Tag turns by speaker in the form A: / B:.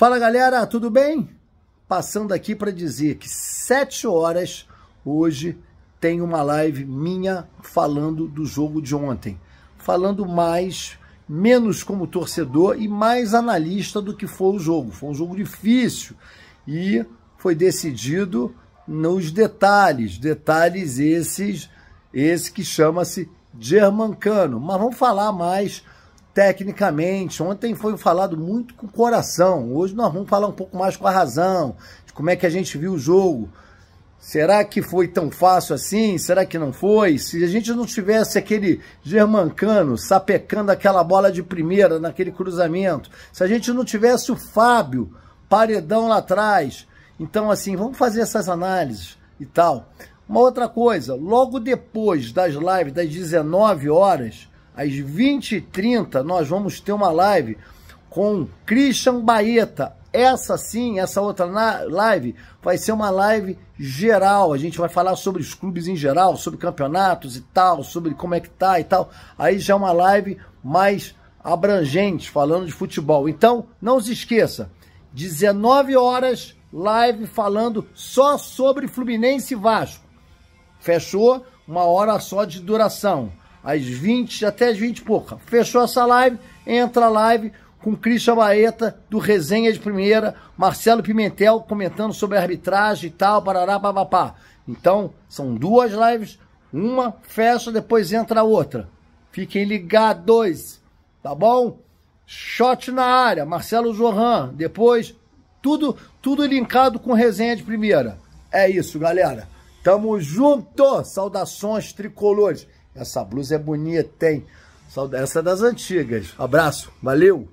A: Fala galera, tudo bem? Passando aqui para dizer que 7 horas hoje tem uma live minha falando do jogo de ontem. Falando mais, menos como torcedor e mais analista do que foi o jogo. Foi um jogo difícil e foi decidido nos detalhes, detalhes esses, esse que chama-se Germancano. Mas vamos falar mais tecnicamente. Ontem foi falado muito com o coração. Hoje nós vamos falar um pouco mais com a razão, de como é que a gente viu o jogo. Será que foi tão fácil assim? Será que não foi? Se a gente não tivesse aquele germancano sapecando aquela bola de primeira naquele cruzamento, se a gente não tivesse o Fábio, paredão lá atrás. Então, assim, vamos fazer essas análises e tal. Uma outra coisa, logo depois das lives das 19 horas, às 20h30, nós vamos ter uma live com Christian Baeta. Essa sim, essa outra live vai ser uma live geral. A gente vai falar sobre os clubes em geral, sobre campeonatos e tal, sobre como é que tá e tal. Aí já é uma live mais abrangente, falando de futebol. Então, não se esqueça, 19 horas, live falando só sobre Fluminense e Vasco. Fechou? Uma hora só de duração às 20, até às 20 e pouca. Fechou essa live, entra a live com Christian Baeta, do Resenha de Primeira, Marcelo Pimentel comentando sobre arbitragem e tal, parará, papapá. Então, são duas lives, uma fecha, depois entra a outra. Fiquem ligados, tá bom? Shot na área, Marcelo Johan, depois tudo tudo linkado com resenha de primeira. É isso, galera. Tamo junto. Saudações tricolores. Essa blusa é bonita, hein? Essa é das antigas. Abraço, valeu!